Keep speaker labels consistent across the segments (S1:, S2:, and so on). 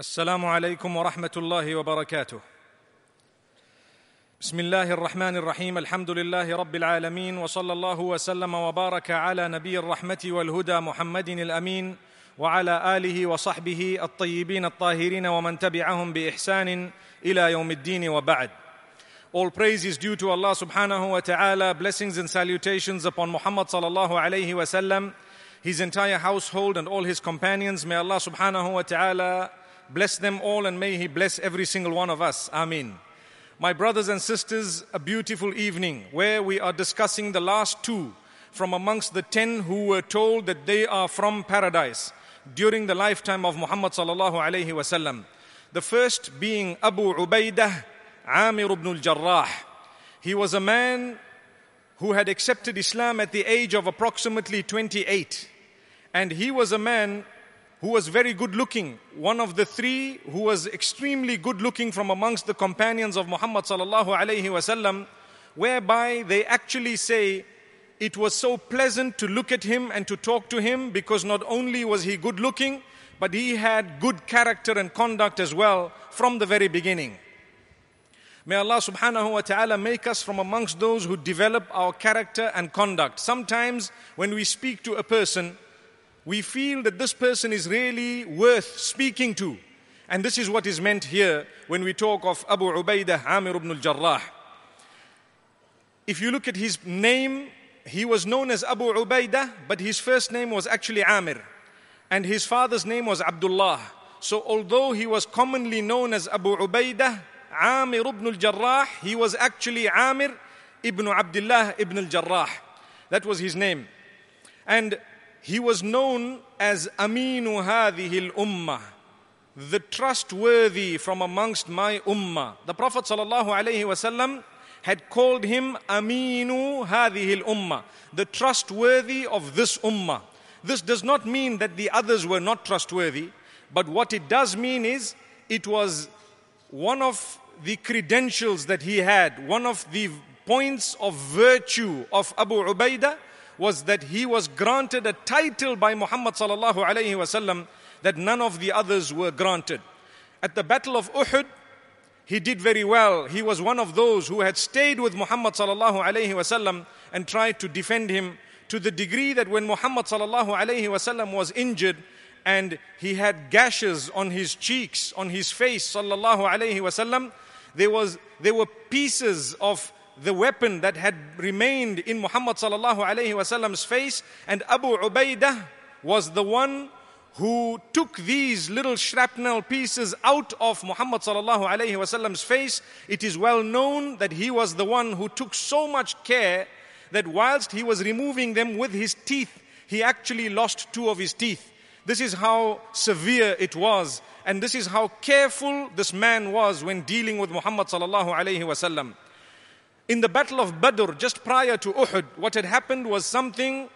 S1: السلام عليكم ورحمه الله وبركاته بسم الله الرحمن الرحيم الحمد لله رب العالمين وصلى الله وسلم وبارك على نبي الرحمه والهدى محمد الامين وعلى اله وصحبه الطيبين الطاهرين ومن تبعهم باحسان الى يوم الدين وبعد All praise is due to Allah subhanahu wa ta'ala. Blessings and salutations upon Muhammad sallallahu alayhi wa sallam, his entire household and all his companions. May Allah subhanahu wa ta'ala Bless them all and may He bless every single one of us. Amin. My brothers and sisters, a beautiful evening where we are discussing the last two from amongst the ten who were told that they are from paradise during the lifetime of Muhammad sallallahu alayhi wasallam. The first being Abu Ubaidah Amir ibn al-Jarrah. He was a man who had accepted Islam at the age of approximately 28. And he was a man who was very good looking, one of the three who was extremely good looking from amongst the companions of Muhammad sallallahu alaihi wasallam, whereby they actually say it was so pleasant to look at him and to talk to him because not only was he good looking, but he had good character and conduct as well from the very beginning. May Allah subhanahu wa ta'ala make us from amongst those who develop our character and conduct. Sometimes when we speak to a person, we feel that this person is really worth speaking to. And this is what is meant here when we talk of Abu Ubaidah Amir ibn al-Jarrah. If you look at his name, he was known as Abu Ubaidah, but his first name was actually Amir. And his father's name was Abdullah. So although he was commonly known as Abu Ubaidah, Amir ibn al-Jarrah, he was actually Amir ibn Abdullah ibn al-Jarrah. That was his name. And he was known as Aminu Hadihil Ummah, the trustworthy from amongst my Ummah. The Prophet ﷺ had called him Aminu Hadihil Ummah, the trustworthy of this Ummah. This does not mean that the others were not trustworthy, but what it does mean is it was one of the credentials that he had, one of the points of virtue of Abu Ubaidah was that he was granted a title by Muhammad sallallahu alayhi wasallam that none of the others were granted. At the Battle of Uhud, he did very well. He was one of those who had stayed with Muhammad sallallahu alayhi wasallam and tried to defend him to the degree that when Muhammad sallallahu alayhi wasallam was injured and he had gashes on his cheeks, on his face sallallahu alayhi wasallam, there was there were pieces of the weapon that had remained in Muhammad sallallahu alaihi wasallam's face, and Abu Ubaidah was the one who took these little shrapnel pieces out of Muhammad sallallahu alaihi wasallam's face. It is well known that he was the one who took so much care that whilst he was removing them with his teeth, he actually lost two of his teeth. This is how severe it was, and this is how careful this man was when dealing with Muhammad sallallahu alaihi wasallam. In the Battle of Badr, just prior to Uhud, what had happened was something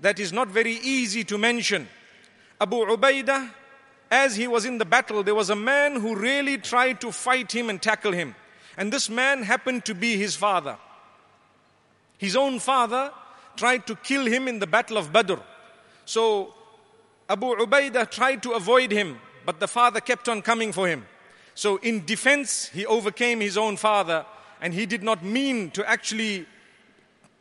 S1: that is not very easy to mention. Abu Ubaidah, as he was in the battle, there was a man who really tried to fight him and tackle him. And this man happened to be his father. His own father tried to kill him in the Battle of Badr. So Abu Ubaidah tried to avoid him, but the father kept on coming for him. So, in defense, he overcame his own father and he did not mean to actually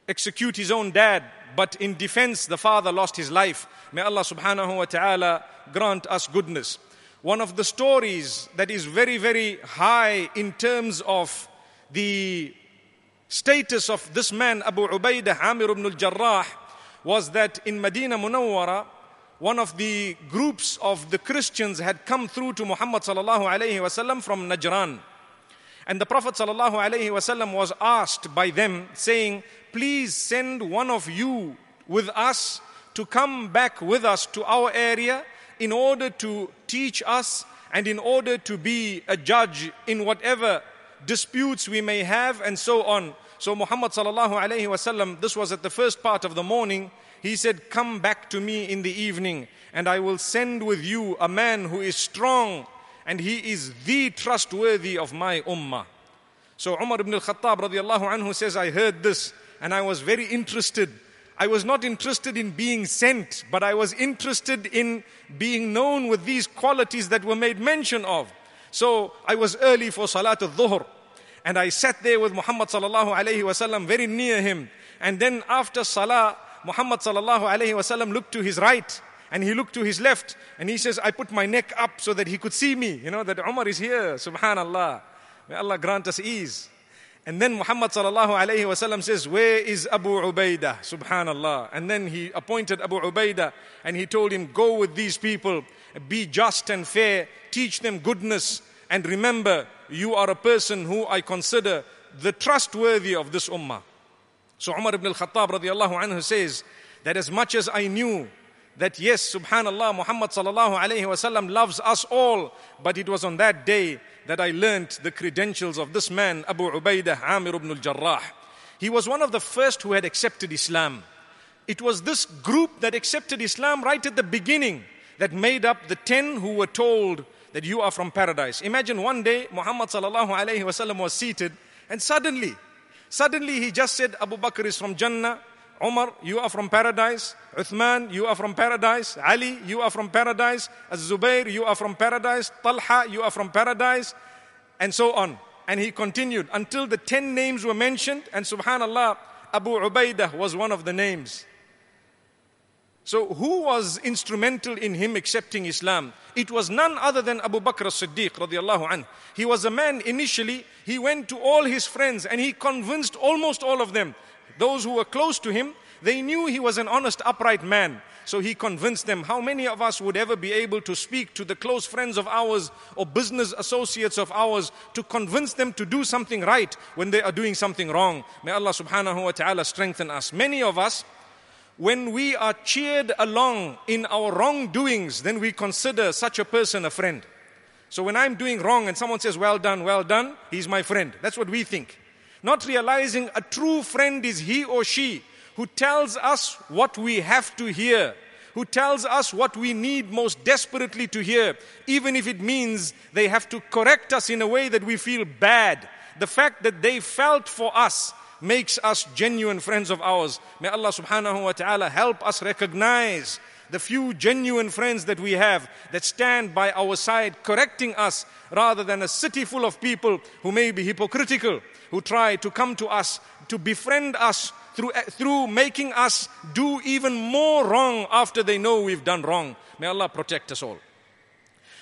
S1: execute his own dad, but in defense, the father lost his life. May Allah subhanahu wa ta'ala grant us goodness. One of the stories that is very, very high in terms of the status of this man, Abu Ubaidah Amir ibn al Jarrah, was that in Medina Munawwara, one of the groups of the Christians had come through to Muhammad sallallahu alayhi wasallam from Najran. And the Prophet ﷺ was asked by them, saying, Please send one of you with us to come back with us to our area in order to teach us and in order to be a judge in whatever disputes we may have and so on. So Muhammad sallallahu wasallam, this was at the first part of the morning, he said, Come back to me in the evening, and I will send with you a man who is strong and he is the trustworthy of my ummah. So Umar ibn al-Khattab radiallahu anhu says, I heard this and I was very interested. I was not interested in being sent, but I was interested in being known with these qualities that were made mention of. So I was early for Salat al-Dhuhr and I sat there with Muhammad sallallahu alayhi wasallam very near him. And then after Salah, Muhammad sallallahu alayhi wasallam looked to his right and he looked to his left and he says, I put my neck up so that he could see me. You know, that Umar is here. Subhanallah. May Allah grant us ease. And then Muhammad sallallahu alayhi sallam says, Where is Abu Ubaidah? Subhanallah. And then he appointed Abu Ubaidah and he told him, Go with these people, be just and fair, teach them goodness, and remember, you are a person who I consider the trustworthy of this ummah. So Umar ibn al-Khattab radiallahu anhu says that as much as I knew that yes, subhanallah, Muhammad sallallahu alayhi wasallam loves us all. But it was on that day that I learnt the credentials of this man, Abu Ubaidah Amir ibn al-Jarrah. He was one of the first who had accepted Islam. It was this group that accepted Islam right at the beginning that made up the 10 who were told that you are from paradise. Imagine one day Muhammad sallallahu alayhi wasallam was seated and suddenly, suddenly he just said Abu Bakr is from Jannah, Omar, you are from paradise. Uthman, you are from paradise. Ali, you are from paradise. Az-Zubair, you are from paradise. Talha, you are from paradise. And so on. And he continued until the 10 names were mentioned. And subhanAllah, Abu Ubaidah was one of the names. So, who was instrumental in him accepting Islam? It was none other than Abu Bakr as Siddiq. Anh. He was a man initially, he went to all his friends and he convinced almost all of them those who were close to him, they knew he was an honest, upright man. So he convinced them. How many of us would ever be able to speak to the close friends of ours or business associates of ours to convince them to do something right when they are doing something wrong? May Allah subhanahu wa ta'ala strengthen us. Many of us, when we are cheered along in our wrongdoings, then we consider such a person a friend. So when I'm doing wrong and someone says, Well done, well done, he's my friend. That's what we think not realizing a true friend is he or she who tells us what we have to hear, who tells us what we need most desperately to hear, even if it means they have to correct us in a way that we feel bad. The fact that they felt for us makes us genuine friends of ours. May Allah subhanahu wa ta'ala help us recognize the few genuine friends that we have that stand by our side correcting us rather than a city full of people who may be hypocritical who try to come to us, to befriend us through, eh, through making us do even more wrong after they know we've done wrong. May Allah protect us all.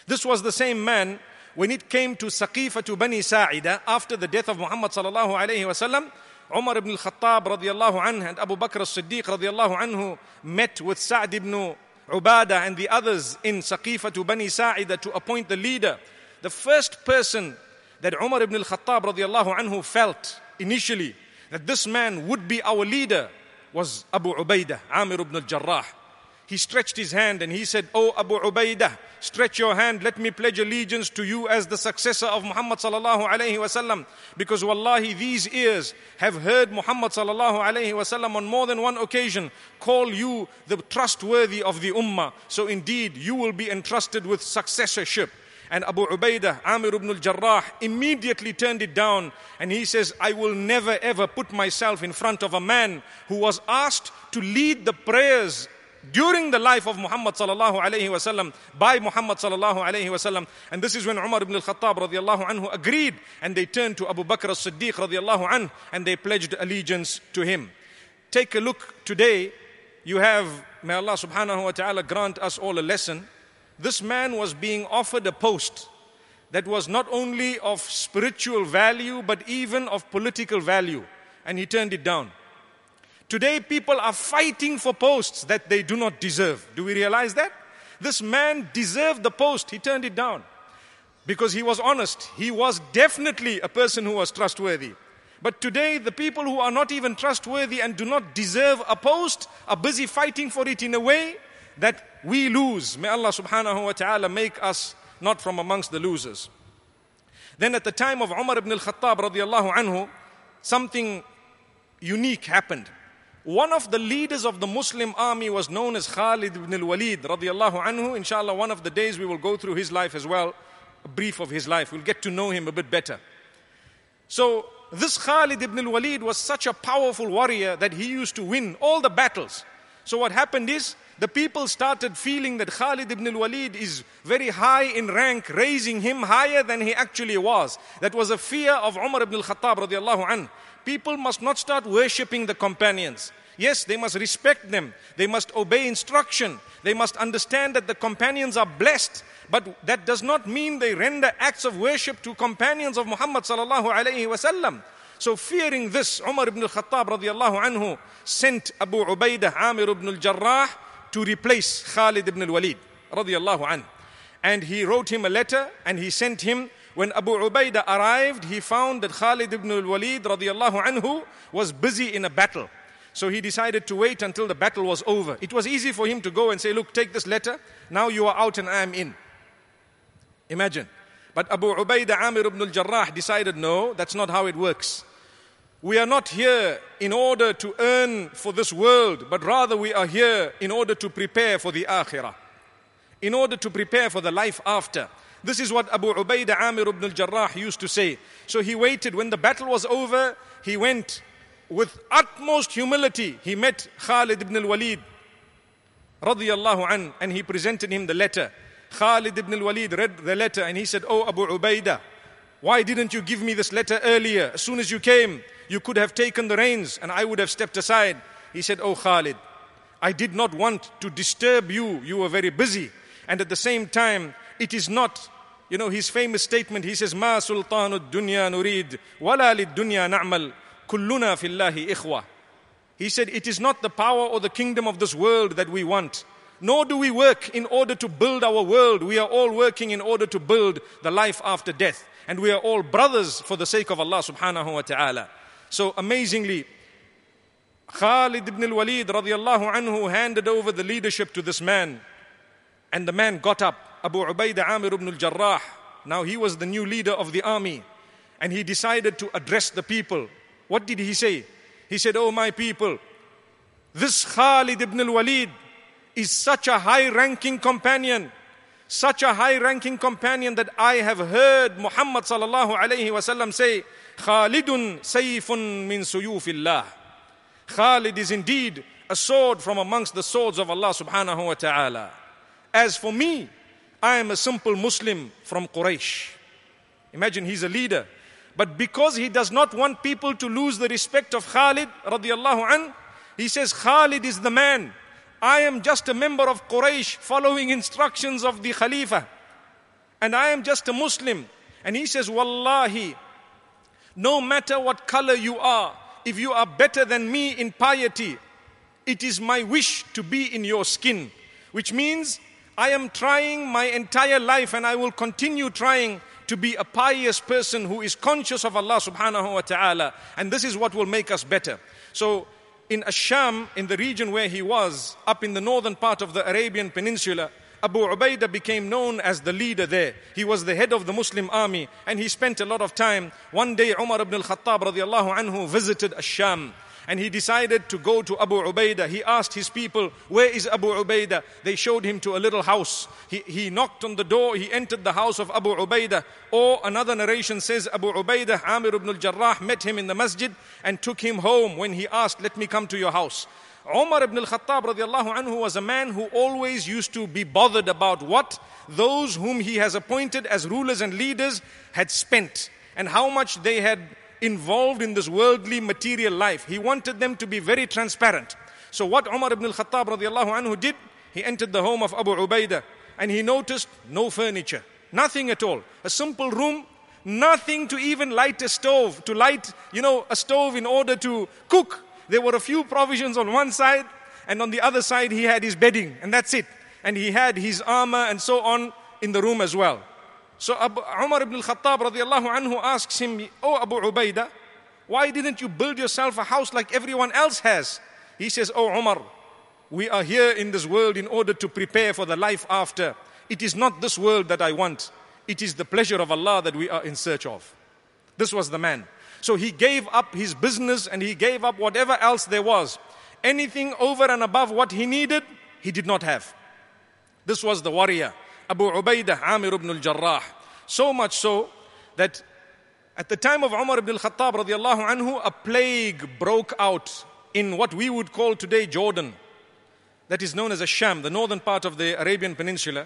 S1: This was the same man when it came to Saqifa to Bani Sa'ida after the death of Muhammad sallallahu alayhi wasallam. Umar ibn al-Khattab radiallahu anhu and Abu Bakr as-Siddiq radiallahu anhu met with Sa'd ibn Ubada and the others in Saqifa to Bani Sa'ida to appoint the leader. The first person that Umar ibn al-Khattab radiallahu anhu felt initially that this man would be our leader was Abu Ubaidah, Amir ibn al-Jarrah. He stretched his hand and he said, "O oh Abu Ubaidah, stretch your hand. Let me pledge allegiance to you as the successor of Muhammad sallallahu alaihi wasallam. Because wallahi, these ears have heard Muhammad sallallahu alaihi wasallam on more than one occasion call you the trustworthy of the ummah. So indeed, you will be entrusted with successorship." And Abu Ubaidah, Amir ibn al-Jarrah, immediately turned it down. And he says, I will never ever put myself in front of a man who was asked to lead the prayers during the life of Muhammad sallallahu alayhi wasallam by Muhammad sallallahu alayhi wasallam. And this is when Umar ibn al-Khattab radiallahu anhu agreed and they turned to Abu Bakr as-Siddiq radiallahu anhu and they pledged allegiance to him. Take a look today. You have, may Allah subhanahu wa ta'ala grant us all a lesson this man was being offered a post that was not only of spiritual value, but even of political value. And he turned it down. Today, people are fighting for posts that they do not deserve. Do we realize that? This man deserved the post, he turned it down because he was honest. He was definitely a person who was trustworthy. But today, the people who are not even trustworthy and do not deserve a post are busy fighting for it in a way that we lose. May Allah subhanahu wa ta'ala make us not from amongst the losers. Then at the time of Umar ibn al-Khattab radiallahu anhu, something unique happened. One of the leaders of the Muslim army was known as Khalid ibn al-Walid radiallahu anhu. Inshallah, one of the days we will go through his life as well, a brief of his life. We'll get to know him a bit better. So this Khalid ibn al-Walid was such a powerful warrior that he used to win all the battles. So what happened is the people started feeling that Khalid ibn al-Walid is very high in rank, raising him higher than he actually was. That was a fear of Umar ibn al-Khattab radiallahu anhu. People must not start worshipping the companions. Yes, they must respect them. They must obey instruction. They must understand that the companions are blessed. But that does not mean they render acts of worship to companions of Muhammad sallallahu alayhi wasallam. So fearing this, Umar ibn al-Khattab radiallahu anhu sent Abu Ubaidah Amir ibn al-Jarrah to replace Khalid ibn al-Walid radiallahu anhu. And he wrote him a letter and he sent him. When Abu Ubaidah arrived, he found that Khalid ibn al-Walid radiallahu anhu was busy in a battle. So he decided to wait until the battle was over. It was easy for him to go and say, look, take this letter. Now you are out and I am in. Imagine. But Abu Ubaidah Amir ibn al-Jarrah decided, no, that's not how it works. We are not here in order to earn for this world, but rather we are here in order to prepare for the akhirah, in order to prepare for the life after. This is what Abu Ubaidah Amir ibn al Jarrah used to say. So he waited. When the battle was over, he went with utmost humility. He met Khalid ibn al Walid radiallahu an, and he presented him the letter. Khalid ibn al Walid read the letter and he said, Oh Abu Ubaidah, why didn't you give me this letter earlier as soon as you came? You could have taken the reins and I would have stepped aside. He said, Oh Khalid, I did not want to disturb you. You were very busy. And at the same time, it is not, you know, his famous statement. He says, Ma sultanud dunya nurid, wala lid dunya na'mal, kulluna fillahi ikhwa. He said, It is not the power or the kingdom of this world that we want. Nor do we work in order to build our world. We are all working in order to build the life after death. And we are all brothers for the sake of Allah subhanahu wa ta'ala. So amazingly, Khalid ibn al-Walid radiallahu anhu handed over the leadership to this man. And the man got up, Abu Ubaidah Amir ibn al-Jarrah. Now he was the new leader of the army. And he decided to address the people. What did he say? He said, Oh my people, this Khalid ibn al-Walid is such a high-ranking companion such a high ranking companion that I have heard Muhammad sallallahu alayhi wasallam say Khalidun sayfun min suyufillah. Khalid is indeed a sword from amongst the swords of Allah subhanahu wa ta'ala. As for me, I am a simple Muslim from Quraysh. Imagine he's a leader. But because he does not want people to lose the respect of Khalid radiallahu an, he says, Khalid is the man. I am just a member of Quraysh following instructions of the Khalifa. And I am just a Muslim. And he says, Wallahi, no matter what color you are, if you are better than me in piety, it is my wish to be in your skin, which means I am trying my entire life and I will continue trying to be a pious person who is conscious of Allah subhanahu wa ta'ala. And this is what will make us better. So, in Asham, in the region where he was, up in the northern part of the Arabian Peninsula, Abu Ubaidah became known as the leader there. He was the head of the Muslim army and he spent a lot of time. One day Umar ibn al-Khattab radiallahu anhu visited Asham. And he decided to go to Abu Ubaidah. He asked his people, Where is Abu Ubaidah? They showed him to a little house. He, he knocked on the door. He entered the house of Abu Ubaidah. Or another narration says Abu Ubaidah, Amir ibn al Jarrah, met him in the masjid and took him home when he asked, Let me come to your house. Umar ibn al Khattab radiallahu anhu was a man who always used to be bothered about what those whom he has appointed as rulers and leaders had spent and how much they had involved in this worldly material life. He wanted them to be very transparent. So, what Umar ibn al Khattab radiallahu anhu did, he entered the home of Abu Ubaidah and he noticed no furniture, nothing at all. A simple room, nothing to even light a stove, to light, you know, a stove in order to cook there were a few provisions on one side, and on the other side, he had his bedding, and that's it. And he had his armor and so on in the room as well. So Abu Umar ibn al-Khattab radiallahu anhu asks him, Oh Abu Ubaidah, why didn't you build yourself a house like everyone else has? He says, Oh Umar, we are here in this world in order to prepare for the life after. It is not this world that I want. It is the pleasure of Allah that we are in search of. This was the man. So he gave up his business and he gave up whatever else there was. Anything over and above what he needed, he did not have. This was the warrior, Abu Ubaidah Amir ibn al-Jarrah. So much so that at the time of Umar ibn al-Khattab radiallahu anhu, a plague broke out in what we would call today Jordan. That is known as Asham, the northern part of the Arabian Peninsula.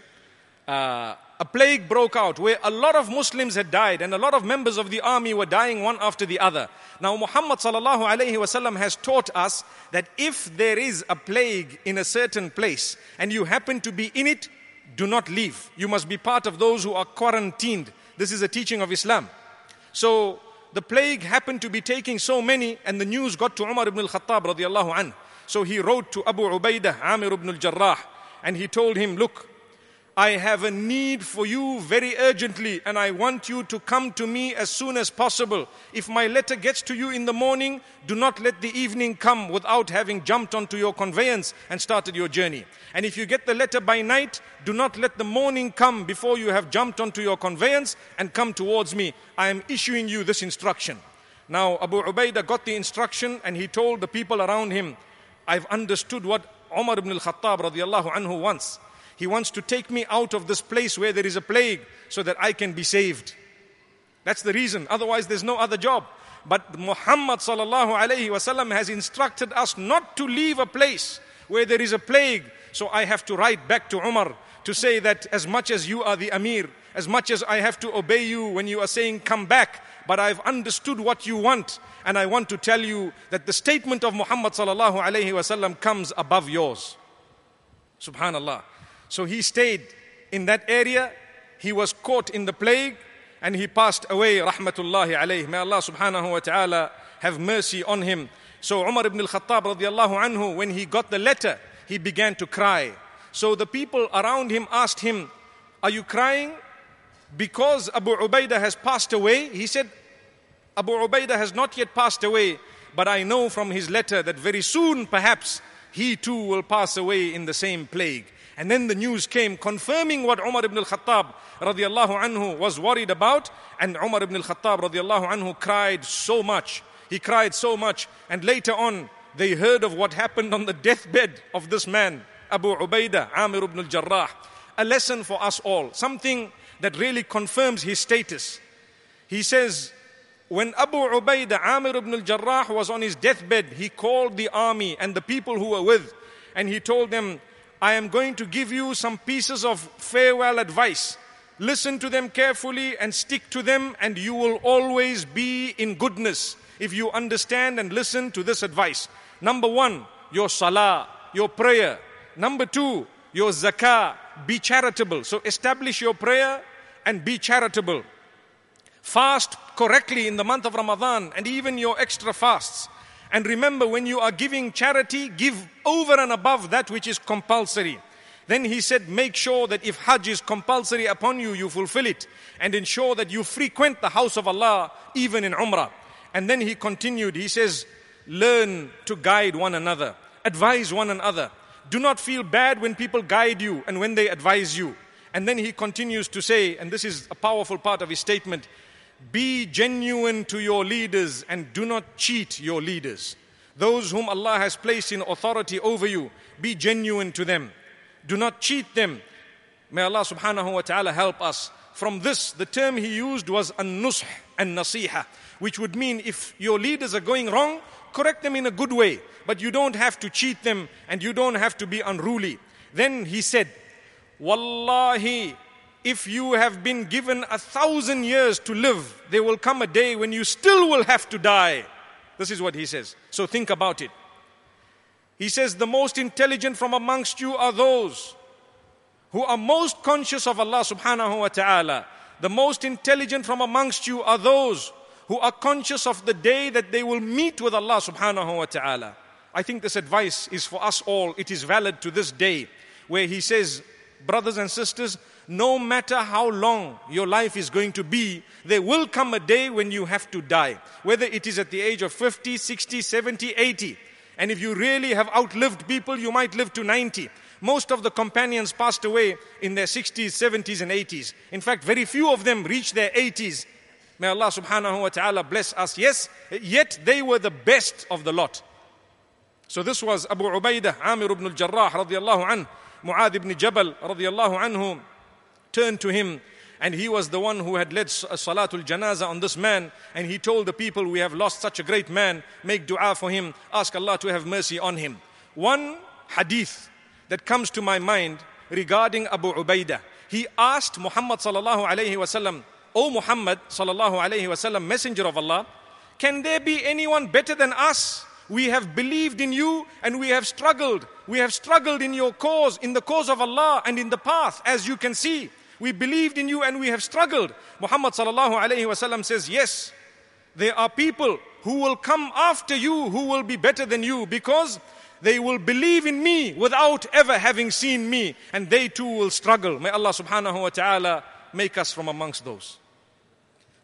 S1: Uh, a plague broke out where a lot of Muslims had died and a lot of members of the army were dying one after the other. Now, Muhammad sallallahu alayhi wasallam has taught us that if there is a plague in a certain place and you happen to be in it, do not leave. You must be part of those who are quarantined. This is a teaching of Islam. So, the plague happened to be taking so many, and the news got to Umar ibn al Khattab. So, he wrote to Abu Ubaidah, Amir ibn al Jarrah, and he told him, Look, I have a need for you very urgently, and I want you to come to me as soon as possible. If my letter gets to you in the morning, do not let the evening come without having jumped onto your conveyance and started your journey. And if you get the letter by night, do not let the morning come before you have jumped onto your conveyance and come towards me. I am issuing you this instruction. Now, Abu Ubaidah got the instruction and he told the people around him, I've understood what Umar ibn al Khattab radiallahu anhu wants. He wants to take me out of this place where there is a plague so that I can be saved. That's the reason. Otherwise, there's no other job. But Muhammad sallallahu alayhi wasallam has instructed us not to leave a place where there is a plague. So I have to write back to Umar to say that as much as you are the Amir, as much as I have to obey you when you are saying come back, but I've understood what you want, and I want to tell you that the statement of Muhammad sallallahu alayhi wasallam comes above yours. Subhanallah. So he stayed in that area. He was caught in the plague and he passed away. Rahmatullahi alayhi. May Allah subhanahu wa ta'ala have mercy on him. So Umar ibn al-Khattab radiallahu anhu, when he got the letter, he began to cry. So the people around him asked him, are you crying because Abu Ubaidah has passed away? He said, Abu Ubaidah has not yet passed away, but I know from his letter that very soon, perhaps, he too will pass away in the same plague. And then the news came confirming what Umar ibn al-Khattab radiallahu anhu was worried about. And Umar ibn al-Khattab radiallahu anhu cried so much. He cried so much. And later on, they heard of what happened on the deathbed of this man, Abu Ubaidah, Amir ibn al-Jarrah. A lesson for us all. Something that really confirms his status. He says, when Abu Ubaidah, Amir ibn al-Jarrah was on his deathbed, he called the army and the people who were with, and he told them, I am going to give you some pieces of farewell advice. Listen to them carefully and stick to them, and you will always be in goodness if you understand and listen to this advice. Number one, your salah, your prayer. Number two, your zakah. Be charitable. So establish your prayer and be charitable. Fast correctly in the month of Ramadan and even your extra fasts. And remember, when you are giving charity, give over and above that which is compulsory. Then he said, Make sure that if Hajj is compulsory upon you, you fulfill it and ensure that you frequent the house of Allah even in Umrah. And then he continued, He says, Learn to guide one another, advise one another. Do not feel bad when people guide you and when they advise you. And then he continues to say, and this is a powerful part of his statement, be genuine to your leaders and do not cheat your leaders. Those whom Allah has placed in authority over you, be genuine to them. Do not cheat them. May Allah subhanahu wa ta'ala help us. From this, the term he used was an-nush and nasiha, which would mean if your leaders are going wrong, correct them in a good way, but you don't have to cheat them and you don't have to be unruly. Then he said, Wallahi, if you have been given a thousand years to live, there will come a day when you still will have to die. This is what he says. So think about it. He says, The most intelligent from amongst you are those who are most conscious of Allah subhanahu wa ta'ala. The most intelligent from amongst you are those who are conscious of the day that they will meet with Allah subhanahu wa ta'ala. I think this advice is for us all. It is valid to this day where he says, Brothers and sisters, no matter how long your life is going to be, there will come a day when you have to die, whether it is at the age of 50, 60, 70, 80. And if you really have outlived people, you might live to 90. Most of the companions passed away in their 60s, 70s, and 80s. In fact, very few of them reached their 80s. May Allah subhanahu wa ta'ala bless us. Yes, yet they were the best of the lot. So this was Abu Ubaidah, Amir ibn al-Jarrah radiallahu anhu, Mu'adh ibn Jabal radiallahu anhu, turned to him and he was the one who had led Salatul Janaza on this man. And he told the people, We have lost such a great man, make dua for him, ask Allah to have mercy on him. One hadith that comes to my mind regarding Abu Ubaidah. He asked Muhammad sallallahu alayhi O Muhammad sallallahu alayhi wasallam, messenger of Allah, can there be anyone better than us? We have believed in you and we have struggled. We have struggled in your cause, in the cause of Allah and in the path, as you can see. We believed in you and we have struggled. Muhammad sallallahu alayhi sallam says, Yes, there are people who will come after you who will be better than you because they will believe in me without ever having seen me and they too will struggle. May Allah subhanahu wa ta'ala make us from amongst those.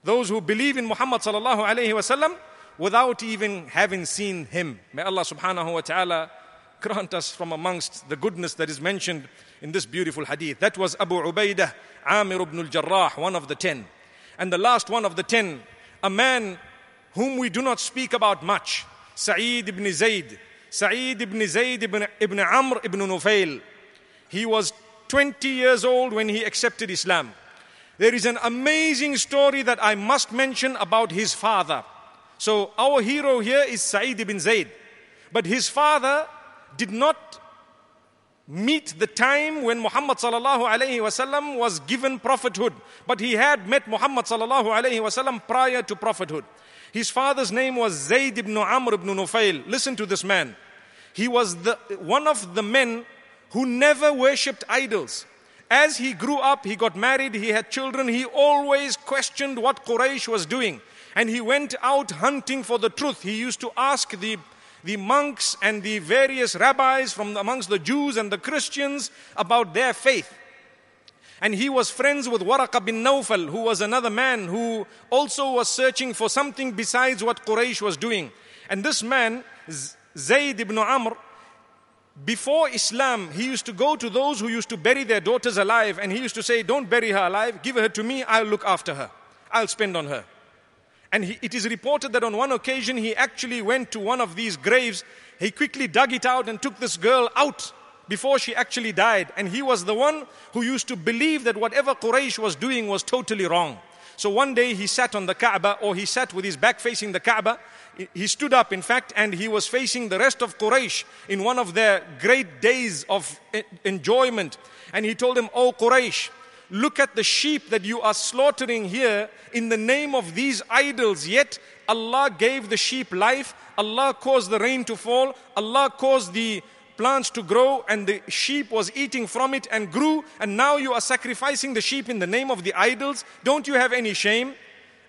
S1: Those who believe in Muhammad sallallahu alayhi sallam without even having seen him. May Allah subhanahu wa ta'ala grant us from amongst the goodness that is mentioned in this beautiful hadith. That was Abu Ubaidah Amir ibn al-Jarrah, one of the ten. And the last one of the ten, a man whom we do not speak about much, Sa'id ibn Zayd. Sa'id ibn Zayd ibn, ibn Amr ibn Nufail. He was 20 years old when he accepted Islam. There is an amazing story that I must mention about his father. So our hero here is Sa'id ibn Zayd. But his father did not meet the time when Muhammad sallallahu alayhi wasallam was given prophethood. But he had met Muhammad sallallahu alayhi wasallam prior to prophethood. His father's name was Zayd ibn Amr ibn Nufail. Listen to this man. He was the, one of the men who never worshipped idols. As he grew up, he got married, he had children, he always questioned what Quraysh was doing. And he went out hunting for the truth. He used to ask the the monks and the various rabbis from amongst the Jews and the Christians about their faith. And he was friends with Waraka bin Nawfal, who was another man who also was searching for something besides what Quraysh was doing. And this man, Zayd ibn Amr, before Islam, he used to go to those who used to bury their daughters alive, and he used to say, Don't bury her alive, give her to me, I'll look after her, I'll spend on her. And he, it is reported that on one occasion he actually went to one of these graves. He quickly dug it out and took this girl out before she actually died. And he was the one who used to believe that whatever Quraysh was doing was totally wrong. So one day he sat on the Kaaba, or he sat with his back facing the Kaaba. He stood up, in fact, and he was facing the rest of Quraysh in one of their great days of eh, enjoyment. And he told them, Oh Quraysh, Look at the sheep that you are slaughtering here in the name of these idols. Yet Allah gave the sheep life, Allah caused the rain to fall, Allah caused the plants to grow, and the sheep was eating from it and grew. And now you are sacrificing the sheep in the name of the idols. Don't you have any shame?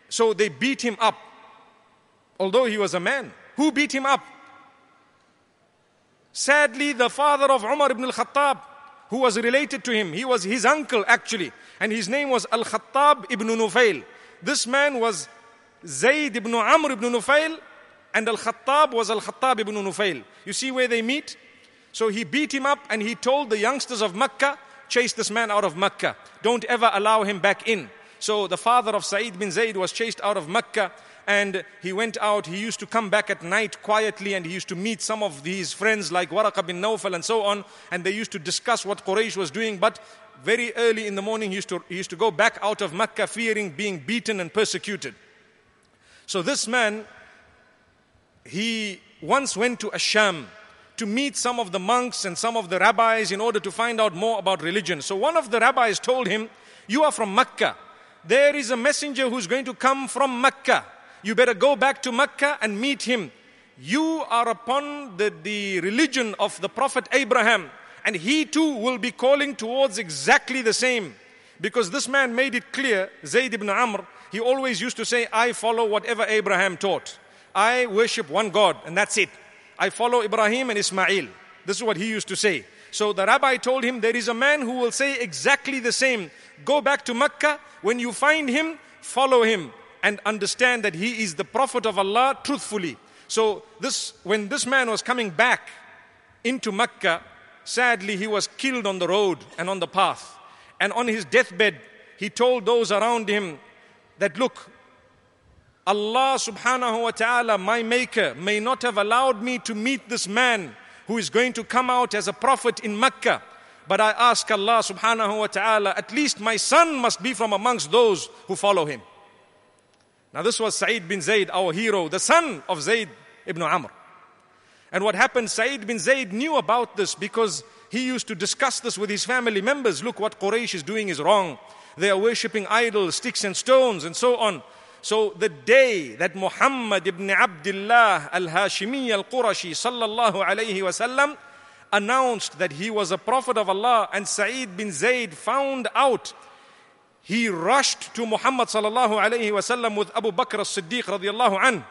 S1: So they beat him up, although he was a man. Who beat him up? Sadly, the father of Umar ibn al Khattab who was related to him. He was his uncle actually, and his name was Al Khattab ibn Nufail. This man was Zayd ibn Amr ibn Nufail, and Al Khattab was Al Khattab ibn Nufail. You see where they meet? So he beat him up and he told the youngsters of Mecca, chase this man out of Mecca. Don't ever allow him back in. So the father of Sa'id bin Zayd was chased out of Mecca and he went out. He used to come back at night quietly and he used to meet some of his friends like Waraq bin Nawfal and so on. And they used to discuss what Quraysh was doing. But very early in the morning, he used to, he used to go back out of Mecca fearing being beaten and persecuted. So this man, he once went to Asham to meet some of the monks and some of the rabbis in order to find out more about religion. So one of the rabbis told him, You are from Mecca. There is a messenger who's going to come from Mecca. You better go back to Mecca and meet him. You are upon the, the religion of the Prophet Abraham, and he too will be calling towards exactly the same. Because this man made it clear, Zayd ibn Amr, he always used to say, I follow whatever Abraham taught. I worship one God, and that's it. I follow Ibrahim and Ismail. This is what he used to say. So the rabbi told him, There is a man who will say exactly the same. Go back to Mecca. When you find him, follow him and understand that he is the Prophet of Allah truthfully. So this, when this man was coming back into Mecca, sadly he was killed on the road and on the path. And on his deathbed, he told those around him that, look, Allah subhanahu wa ta'ala, my maker, may not have allowed me to meet this man who is going to come out as a prophet in Mecca. But I ask Allah subhanahu wa ta'ala, at least my son must be from amongst those who follow him. Now, this was Sa'id bin Zayd, our hero, the son of Zayd ibn Amr. And what happened, Sa'id bin Zayd knew about this because he used to discuss this with his family members. Look, what Quraysh is doing is wrong. They are worshipping idols, sticks and stones, and so on. So the day that Muhammad ibn Abdullah al-Hashimi al-Qurashi sallallahu alayhi wasallam announced that he was a prophet of Allah and Sa'id bin Zayd found out he rushed to Muhammad sallallahu alayhi wasallam with Abu Bakr as-Siddiq radiallahu anhu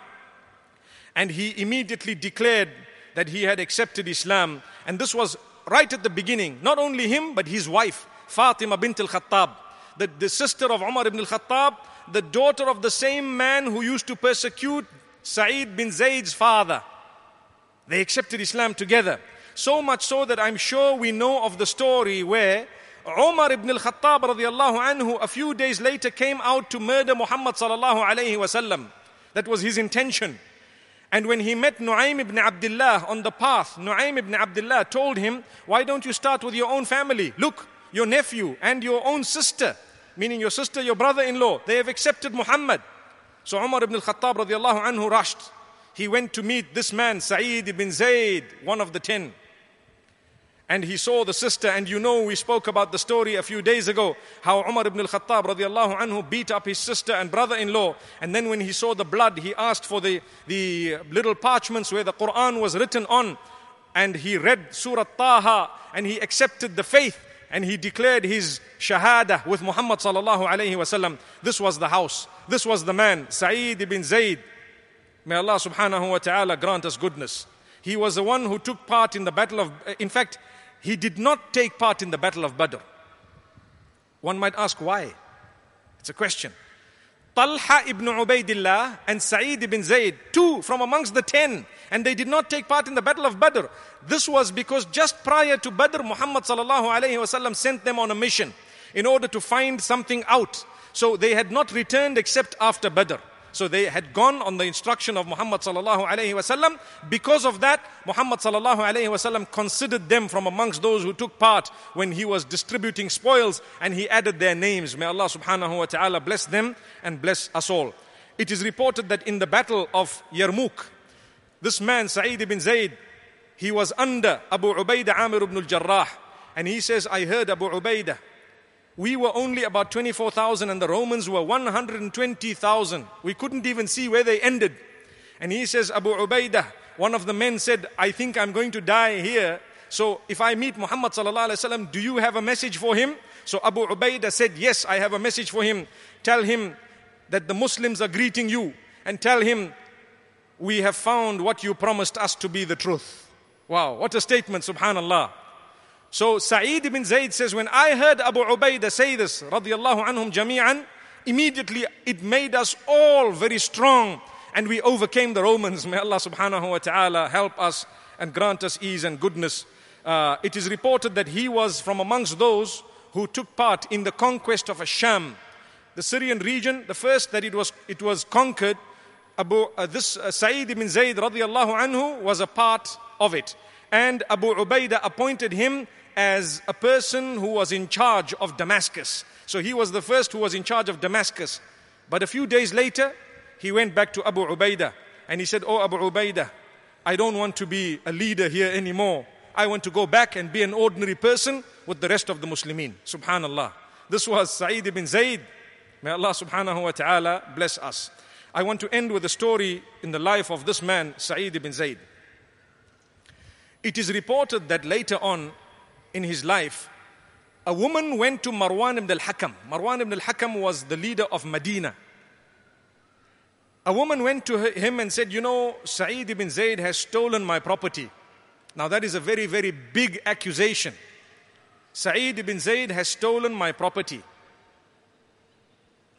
S1: and he immediately declared that he had accepted Islam. And this was right at the beginning. Not only him, but his wife, Fatima bint al Khattab, the, the sister of Umar ibn al Khattab, the daughter of the same man who used to persecute Sa'id bin Zayd's father. They accepted Islam together. So much so that I'm sure we know of the story where Umar ibn al-Khattab radiallahu anhu a few days later came out to murder Muhammad sallallahu alayhi wasallam. That was his intention. And when he met Nu'aym ibn Abdullah on the path, Nu'aym ibn Abdullah told him, Why don't you start with your own family? Look, your nephew and your own sister, meaning your sister, your brother in law, they have accepted Muhammad. So Umar ibn al Khattab radiallahu anhu rushed. He went to meet this man, Sa'id ibn Zayd, one of the ten and he saw the sister and you know we spoke about the story a few days ago how Umar ibn al-Khattab radiallahu anhu beat up his sister and brother-in-law and then when he saw the blood he asked for the, the little parchments where the Quran was written on and he read Surah Taha and he accepted the faith and he declared his shahada with Muhammad sallallahu alayhi wasallam this was the house this was the man Sa'id ibn Zayd may Allah subhanahu wa ta'ala grant us goodness he was the one who took part in the battle of in fact he did not take part in the Battle of Badr. One might ask why. It's a question. Talha ibn Ubaidillah and Sa'id ibn Zayd, two from amongst the ten, and they did not take part in the Battle of Badr. This was because just prior to Badr, Muhammad sent them on a mission in order to find something out. So they had not returned except after Badr. So they had gone on the instruction of Muhammad sallallahu alayhi wasallam. Because of that, Muhammad sallallahu alayhi wasallam considered them from amongst those who took part when he was distributing spoils and he added their names. May Allah subhanahu wa ta'ala bless them and bless us all. It is reported that in the battle of Yarmouk, this man, Sa'id ibn Zayd, he was under Abu Ubaidah Amir ibn al-Jarrah. And he says, I heard Abu Ubaidah we were only about 24,000 and the Romans were 120,000. We couldn't even see where they ended. And he says, Abu Ubaidah, one of the men said, I think I'm going to die here. So if I meet Muhammad do you have a message for him? So Abu Ubaidah said, Yes, I have a message for him. Tell him that the Muslims are greeting you and tell him, We have found what you promised us to be the truth. Wow, what a statement, subhanallah. So Sa'id ibn Zayd says, When I heard Abu Ubaidah say this, radiallahu anhum jami'an, immediately it made us all very strong and we overcame the Romans. May Allah subhanahu wa ta'ala help us and grant us ease and goodness. Uh, it is reported that he was from amongst those who took part in the conquest of Asham, the Syrian region, the first that it was, it was conquered. Abu, uh, this uh, Sa'id ibn Zayd radiallahu anhu was a part of it and Abu Ubaidah appointed him as a person who was in charge of Damascus. So he was the first who was in charge of Damascus. But a few days later, he went back to Abu Ubaidah and he said, Oh, Abu Ubaidah, I don't want to be a leader here anymore. I want to go back and be an ordinary person with the rest of the Muslimin. Subhanallah. This was Sa'id ibn Zayd. May Allah subhanahu wa ta'ala bless us. I want to end with a story in the life of this man, Sa'id ibn Zayd. It is reported that later on in his life, a woman went to Marwan ibn al Hakam. Marwan ibn al Hakam was the leader of Medina. A woman went to him and said, You know, Sa'id ibn Zayd has stolen my property. Now, that is a very, very big accusation. Sa'id ibn Zayd has stolen my property.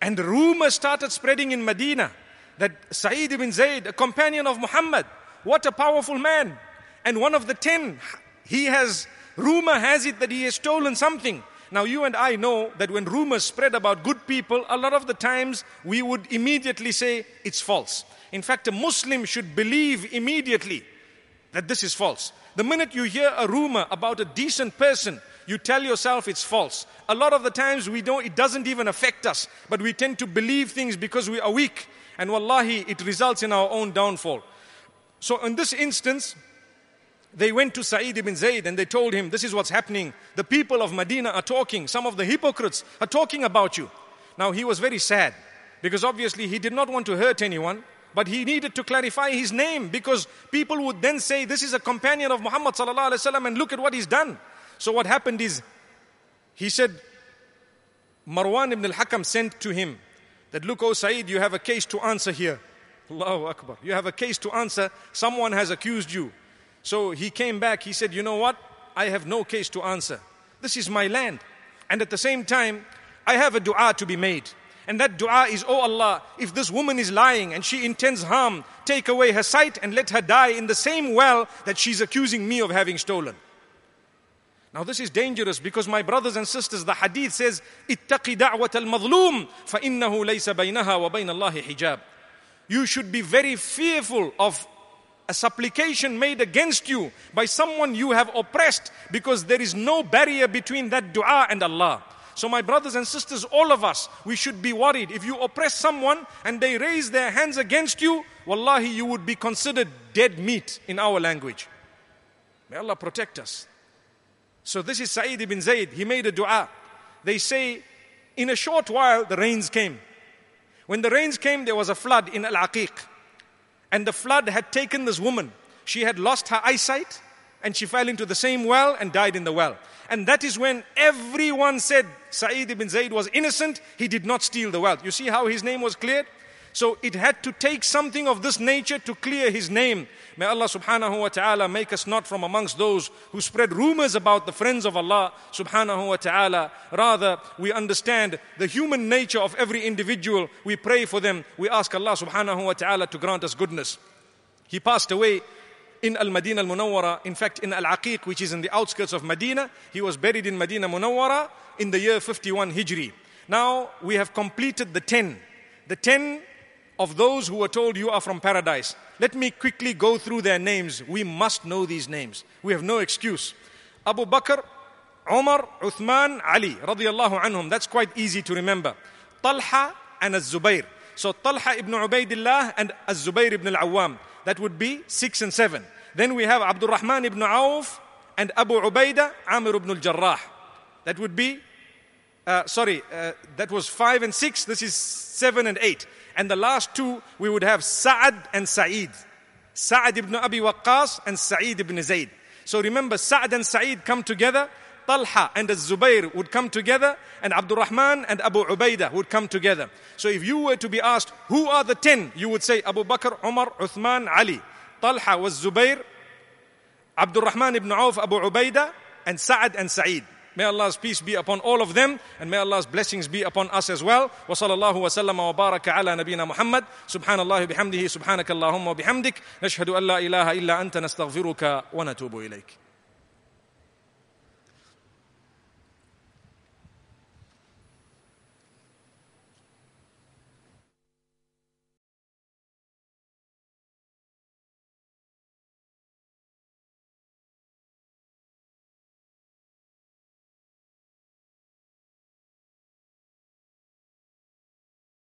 S1: And rumor started spreading in Medina that Sa'id ibn Zayd, a companion of Muhammad, what a powerful man, and one of the ten, he has, rumor has it that he has stolen something. Now, you and I know that when rumors spread about good people, a lot of the times we would immediately say it's false. In fact, a Muslim should believe immediately that this is false. The minute you hear a rumor about a decent person, you tell yourself it's false. A lot of the times we don't, it doesn't even affect us, but we tend to believe things because we are weak. And wallahi, it results in our own downfall. So, in this instance, they went to Sa'id ibn Zayd and they told him, This is what's happening. The people of Medina are talking. Some of the hypocrites are talking about you. Now he was very sad because obviously he did not want to hurt anyone, but he needed to clarify his name because people would then say, This is a companion of Muhammad and look at what he's done. So what happened is he said, Marwan ibn al Hakam sent to him that, Look, O Sa'id, you have a case to answer here. Allahu Akbar. You have a case to answer. Someone has accused you. So he came back, he said, You know what? I have no case to answer. This is my land. And at the same time, I have a dua to be made. And that dua is, Oh Allah, if this woman is lying and she intends harm, take away her sight and let her die in the same well that she's accusing me of having stolen. Now this is dangerous because my brothers and sisters, the hadith says, اتقي دعوة المظلوم فإنه ليس بينها وبين الله حجاب. You should be very fearful of a supplication made against you by someone you have oppressed because there is no barrier between that dua and Allah. So, my brothers and sisters, all of us, we should be worried. If you oppress someone and they raise their hands against you, wallahi, you would be considered dead meat in our language. May Allah protect us. So, this is Sa'id ibn Zayd. He made a dua. They say, in a short while, the rains came. When the rains came, there was a flood in Al Aqiq. And the flood had taken this woman. She had lost her eyesight and she fell into the same well and died in the well. And that is when everyone said Sa'id ibn Zayd was innocent. He did not steal the wealth. You see how his name was cleared? So it had to take something of this nature to clear his name. May Allah subhanahu wa ta'ala make us not from amongst those who spread rumors about the friends of Allah subhanahu wa ta'ala. Rather, we understand the human nature of every individual. We pray for them. We ask Allah subhanahu wa ta'ala to grant us goodness. He passed away in Al Madinah Al Munawwara, in fact, in Al Aqiq, which is in the outskirts of Medina. He was buried in Medina Munawwara in the year 51 Hijri. Now we have completed the 10. The 10 of those who were told you are from paradise. Let me quickly go through their names. We must know these names. We have no excuse. Abu Bakr, Umar, Uthman, Ali, radiallahu anhum. That's quite easy to remember. Talha and Az-Zubayr. So Talha ibn Ubaidillah and Az-Zubayr ibn al-Awwam. That would be six and seven. Then we have Abdul Rahman ibn Auf and Abu Ubaidah, Amir ibn al-Jarrah. That would be, uh, sorry, uh, that was five and six. This is seven and eight. And the last two, we would have Sa'ad and Sa'id. Sa'ad ibn Abi Waqqas and Sa'id ibn Zayd. So remember, Sa'ad and Sa'id come together. Talha and Zubair would come together. And Abdurrahman and Abu Ubaidah would come together. So if you were to be asked, who are the ten? You would say Abu Bakr, Umar, Uthman, Ali. Talha was Zubair, Abdurrahman ibn Auf, Abu Ubaidah, and Sa'ad and Sa'id. May Allah's peace be upon all of them and may Allah's blessings be upon us as well. Wa sallallahu wa sallama wa baraka ala nabina Muhammad. Subhanallah bihamdihi subhanakallahumma bihamdik. Nashhadu an la ilaha illa anta nastaghfiruka wa natubu ilayk.